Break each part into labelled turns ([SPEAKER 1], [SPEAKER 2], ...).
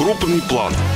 [SPEAKER 1] крупный план –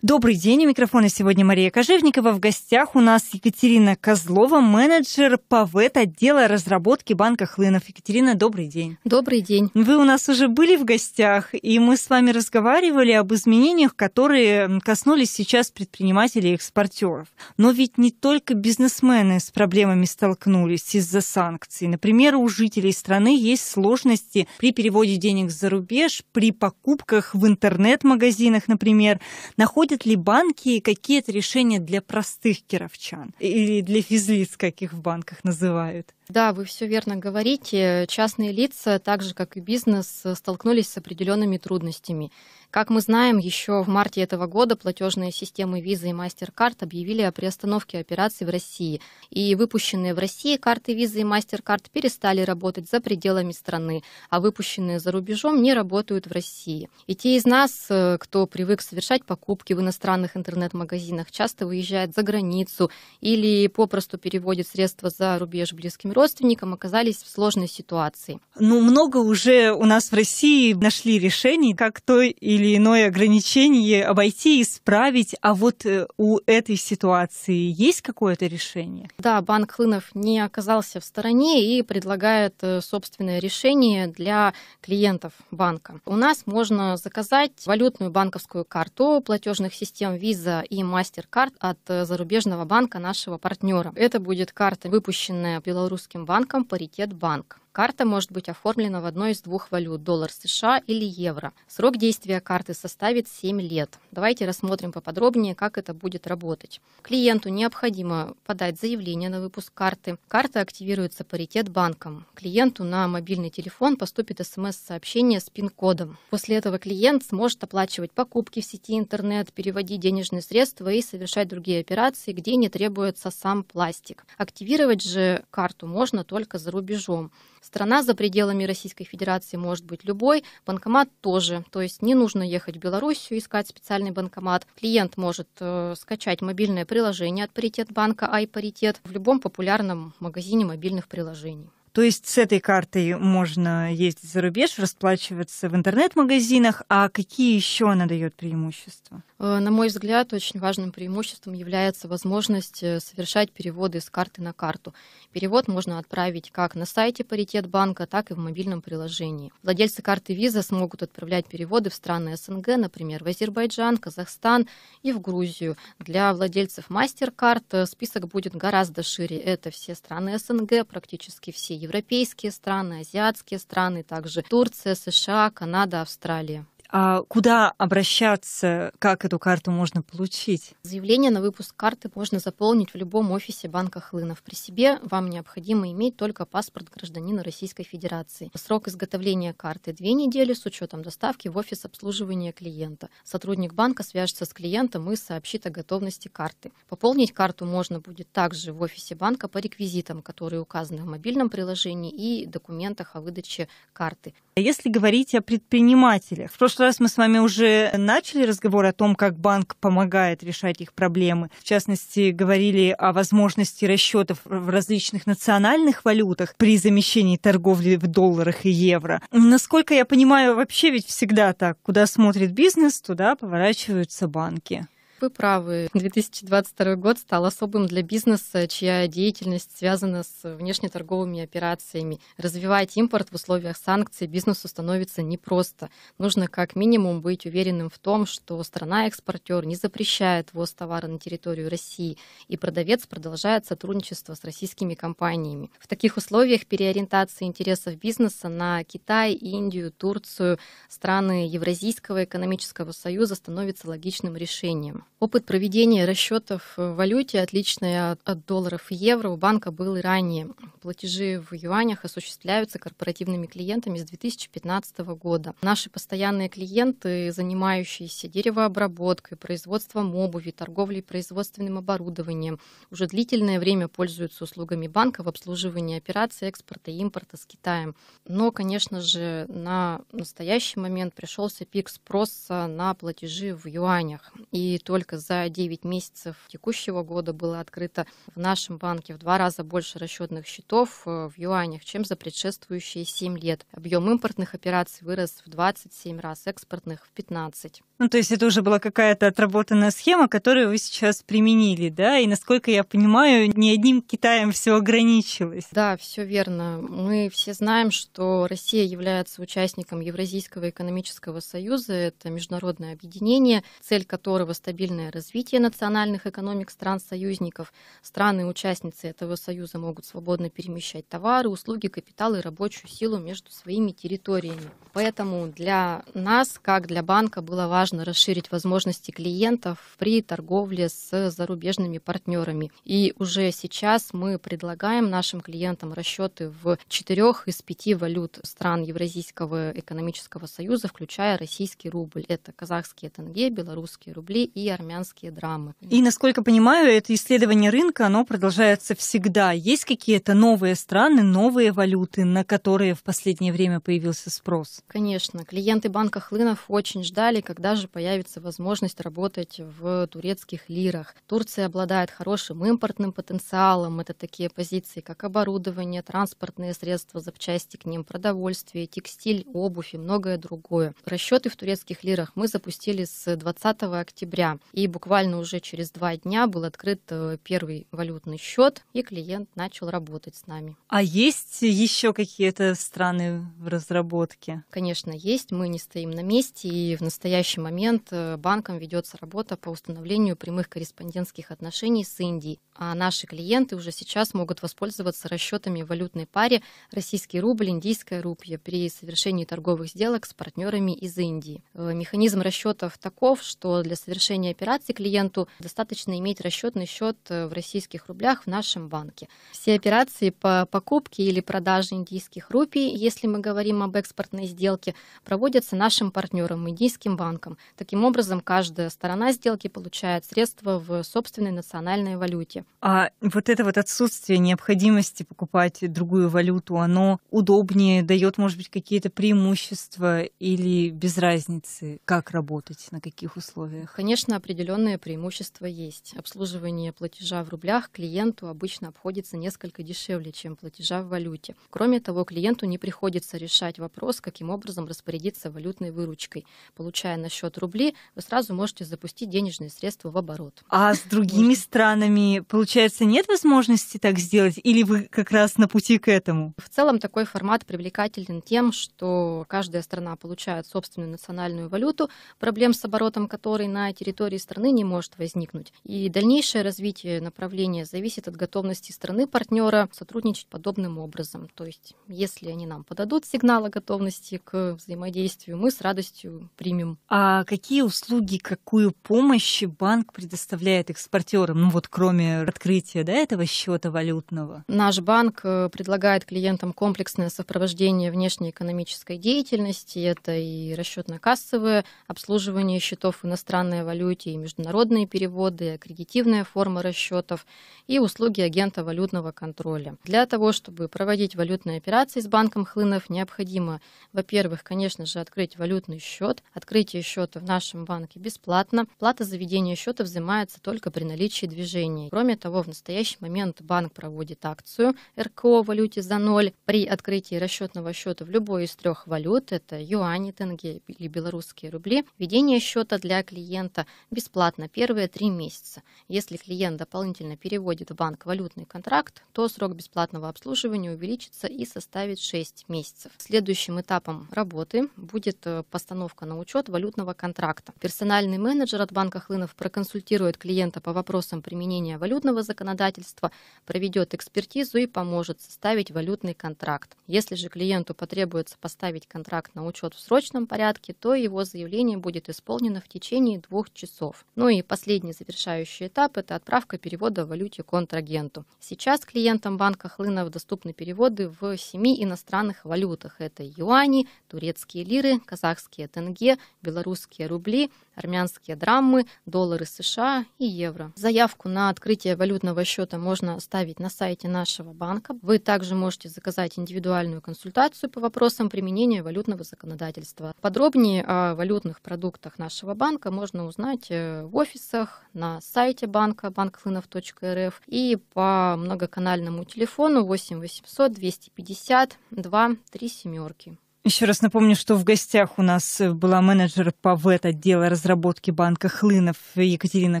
[SPEAKER 1] Добрый день, у микрофона сегодня Мария Кожевникова. В гостях у нас Екатерина Козлова, менеджер по ВЭТ отдела разработки банка Хлынов. Екатерина, добрый день. Добрый день. Вы у нас уже были в гостях, и мы с вами разговаривали об изменениях, которые коснулись сейчас предпринимателей и экспортеров. Но ведь не только бизнесмены с проблемами столкнулись из-за санкций. Например, у жителей страны есть сложности при переводе денег за рубеж, при покупках в интернет-магазинах, например, находят Принимают ли банки какие-то решения для простых кировчан? Или для физлиц, как их в банках называют?
[SPEAKER 2] Да, вы все верно говорите. Частные лица, так же как и бизнес, э, столкнулись с определенными трудностями. Как мы знаем, еще в марте этого года платежные системы Visa и MasterCard объявили о приостановке операций в России. И выпущенные в России карты Visa и MasterCard перестали работать за пределами страны, а выпущенные за рубежом не работают в России. И те из нас, э, кто привык совершать покупки в иностранных интернет-магазинах, часто выезжает за границу или попросту переводит средства за рубеж близким родственникам оказались в сложной ситуации.
[SPEAKER 1] Ну, много уже у нас в России нашли решений, как то или иное ограничение обойти, и исправить. А вот э, у этой ситуации есть какое-то решение?
[SPEAKER 2] Да, банк Хлынов не оказался в стороне и предлагает э, собственное решение для клиентов банка. У нас можно заказать валютную банковскую карту платежных систем Visa и MasterCard от э, зарубежного банка нашего партнера. Это будет карта, выпущенная Беларусь Приморским банком Паритет Банк. Карта может быть оформлена в одной из двух валют – доллар США или евро. Срок действия карты составит 7 лет. Давайте рассмотрим поподробнее, как это будет работать. Клиенту необходимо подать заявление на выпуск карты. Карта активируется паритет банком. Клиенту на мобильный телефон поступит смс-сообщение с пин-кодом. После этого клиент сможет оплачивать покупки в сети интернет, переводить денежные средства и совершать другие операции, где не требуется сам пластик. Активировать же карту можно только за рубежом. Страна за пределами Российской Федерации может быть любой, банкомат тоже. То есть не нужно ехать в Белоруссию, искать специальный банкомат. Клиент может э, скачать мобильное приложение от паритет банка iParитет в любом популярном магазине мобильных приложений.
[SPEAKER 1] То есть с этой картой можно ездить за рубеж, расплачиваться в интернет-магазинах. А какие еще она дает преимущества?
[SPEAKER 2] Э, на мой взгляд, очень важным преимуществом является возможность э, совершать переводы с карты на карту. Перевод можно отправить как на сайте паритет банка, так и в мобильном приложении. Владельцы карты Visa смогут отправлять переводы в страны СНГ, например, в Азербайджан, Казахстан и в Грузию. Для владельцев MasterCard э, список будет гораздо шире. Это все страны СНГ, практически все европейские страны, азиатские страны, также Турция, США, Канада, Австралия.
[SPEAKER 1] А куда обращаться, как эту карту можно получить? Заявление на выпуск карты можно заполнить в
[SPEAKER 2] любом офисе банка Хлынов. При себе вам необходимо иметь только паспорт гражданина Российской Федерации. Срок изготовления карты две недели с учетом доставки в офис обслуживания клиента. Сотрудник банка свяжется с клиентом и сообщит о готовности карты. Пополнить карту можно будет также в офисе банка по реквизитам, которые указаны в мобильном приложении и документах
[SPEAKER 1] о выдаче карты. Если говорить о предпринимателях, в прошлый раз мы с вами уже начали разговор о том, как банк помогает решать их проблемы. В частности, говорили о возможности расчетов в различных национальных валютах при замещении торговли в долларах и евро. Насколько я понимаю, вообще ведь всегда так, куда смотрит бизнес, туда поворачиваются банки
[SPEAKER 2] вы правы. 2022 год стал особым для бизнеса, чья деятельность связана с внешнеторговыми операциями. Развивать импорт в условиях санкций бизнесу становится непросто. Нужно как минимум быть уверенным в том, что страна-экспортер не запрещает ввоз товара на территорию России, и продавец продолжает сотрудничество с российскими компаниями. В таких условиях переориентация интересов бизнеса на Китай, Индию, Турцию, страны Евразийского экономического союза становится логичным решением. Опыт проведения расчетов в валюте, отличный от, долларов и евро, у банка был и ранее. Платежи в юанях осуществляются корпоративными клиентами с 2015 года. Наши постоянные клиенты, занимающиеся деревообработкой, производством обуви, торговлей производственным оборудованием, уже длительное время пользуются услугами банка в обслуживании операций экспорта и импорта с Китаем. Но, конечно же, на настоящий момент пришелся пик спроса на платежи в юанях. И только только за 9 месяцев текущего года было открыто в нашем банке в два раза больше расчетных счетов э, в юанях, чем за предшествующие 7 лет. Объем импортных операций вырос в 27 раз, экспортных в 15.
[SPEAKER 1] Ну, то есть это уже была какая-то отработанная схема, которую вы сейчас применили, да? И насколько я понимаю, ни одним Китаем все ограничилось. Да, все верно. Мы все знаем,
[SPEAKER 2] что Россия является участником Евразийского экономического союза. Это международное объединение, цель которого стабильное развитие национальных экономик стран-союзников. Страны-участницы этого союза могут свободно перемещать товары, услуги, капитал и рабочую силу между своими территориями. Поэтому для нас, как для банка, было важно важно расширить возможности клиентов при торговле с зарубежными партнерами. И уже сейчас мы предлагаем нашим клиентам расчеты в четырех из пяти валют стран Евразийского экономического союза, включая российский рубль. Это казахские тенге, белорусские рубли и армянские драмы.
[SPEAKER 1] И, насколько понимаю, это исследование рынка, оно продолжается всегда. Есть какие-то новые страны, новые валюты, на которые в последнее время появился спрос?
[SPEAKER 2] Конечно. Клиенты банка Хлынов очень ждали, когда даже появится возможность работать в турецких лирах. Турция обладает хорошим импортным потенциалом. Это такие позиции, как оборудование, транспортные средства, запчасти к ним, продовольствие, текстиль, обувь и многое другое. Расчеты в турецких лирах мы запустили с 20 октября. И буквально уже через два дня был открыт э, первый валютный счет, и клиент начал работать с нами.
[SPEAKER 1] А есть еще какие-то
[SPEAKER 2] страны в разработке? Конечно, есть. Мы не стоим на месте, и в настоящем момент э, банком ведется работа по установлению прямых корреспондентских отношений с Индией, а наши клиенты уже сейчас могут воспользоваться расчетами в валютной паре российский рубль, индийская рупия при совершении торговых сделок с партнерами из Индии. Э, механизм расчетов таков, что для совершения операции клиенту достаточно иметь расчетный счет э, в российских рублях в нашем банке. Все операции по покупке или продаже индийских рупий, если мы говорим об экспортной сделке, проводятся нашим партнером, индийским банком партнером. Таким образом, каждая сторона сделки получает средства в собственной национальной валюте.
[SPEAKER 1] А вот это вот отсутствие необходимости покупать другую валюту, оно удобнее, дает, может быть, какие-то преимущества или без разницы, как работать, на каких условиях?
[SPEAKER 2] Конечно, определенные преимущества есть. Обслуживание платежа в рублях клиенту обычно обходится несколько дешевле, чем платежа в валюте. Кроме того, клиенту не приходится решать вопрос, каким образом распорядиться валютной выручкой, получая на счет счет рубли, вы сразу можете запустить денежные средства в оборот.
[SPEAKER 1] А с другими странами, получается, нет возможности так сделать? Или вы как раз на пути к этому?
[SPEAKER 2] В целом такой формат привлекателен тем, что каждая страна получает собственную национальную валюту, проблем с оборотом которой на территории страны не может возникнуть. И дальнейшее развитие направления зависит от готовности страны-партнера сотрудничать подобным образом. То есть, если они нам подадут сигнал о готовности к взаимодействию, мы с радостью
[SPEAKER 1] примем. А а какие услуги, какую помощь банк предоставляет экспортерам, ну вот кроме открытия да, этого счета валютного?
[SPEAKER 2] Наш банк э, предлагает клиентам комплексное сопровождение внешней экономической деятельности. Это и расчетно-кассовое обслуживание счетов в иностранной валюте, и международные переводы, и аккредитивная форма расчетов, и услуги агента валютного контроля. Для того, чтобы проводить валютные операции с банком Хлынов, необходимо, во-первых, конечно же, открыть валютный счет, открытие счета счету в нашем банке бесплатно. Плата за ведение счета взимается только при наличии движения. Кроме того, в настоящий момент банк проводит акцию РКО в валюте за ноль при открытии расчетного счета в любой из трех валют, это юани, тенге или белорусские рубли, ведение счета для клиента бесплатно первые три месяца. Если клиент дополнительно переводит в банк валютный контракт, то срок бесплатного обслуживания увеличится и составит 6 месяцев. Следующим этапом работы будет э, постановка на учет валютного валютного контракта. Персональный менеджер от банка Хлынов проконсультирует клиента по вопросам применения валютного законодательства, проведет экспертизу и поможет составить валютный контракт. Если же клиенту потребуется поставить контракт на учет в срочном порядке, то его заявление будет исполнено в течение двух часов. Ну и последний завершающий этап – это отправка перевода в валюте контрагенту. Сейчас клиентам банка Хлынов доступны переводы в семи иностранных валютах. Это юани, турецкие лиры, казахские тенге, белорусские белорусские рубли, армянские драмы, доллары США и евро. Заявку на открытие валютного счета можно оставить на сайте нашего банка. Вы также можете заказать индивидуальную консультацию по вопросам применения валютного законодательства. Подробнее о валютных продуктах нашего банка можно узнать э, в офисах, на сайте банка банклынов.рф и по многоканальному телефону 8 800 250 2 3 семерки.
[SPEAKER 1] Еще раз напомню, что в гостях у нас э, была менеджер по ВЭТ отдела разработки банка Хлынов Екатерина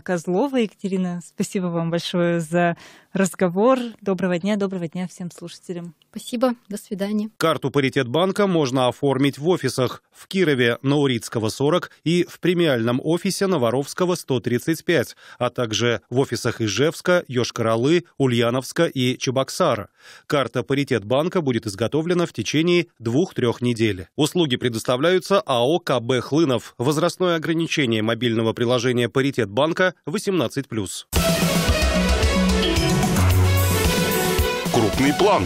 [SPEAKER 1] Козлова. Екатерина, спасибо вам большое за разговор. Доброго дня, доброго дня всем слушателям. Спасибо, до свидания. Карту «Паритет
[SPEAKER 2] банка» можно оформить в офисах в Кирове на Урицкого 40 и в премиальном офисе Новоровского 135, а также в офисах Ижевска, Йошкар-Олы, Ульяновска и Чебоксара. Карта «Паритет банка» будет изготовлена в течение двух-трех недель. Услуги предоставляются АО «КБ Хлынов». Возрастное ограничение мобильного приложения «Паритет банка» 18+. Крупный план.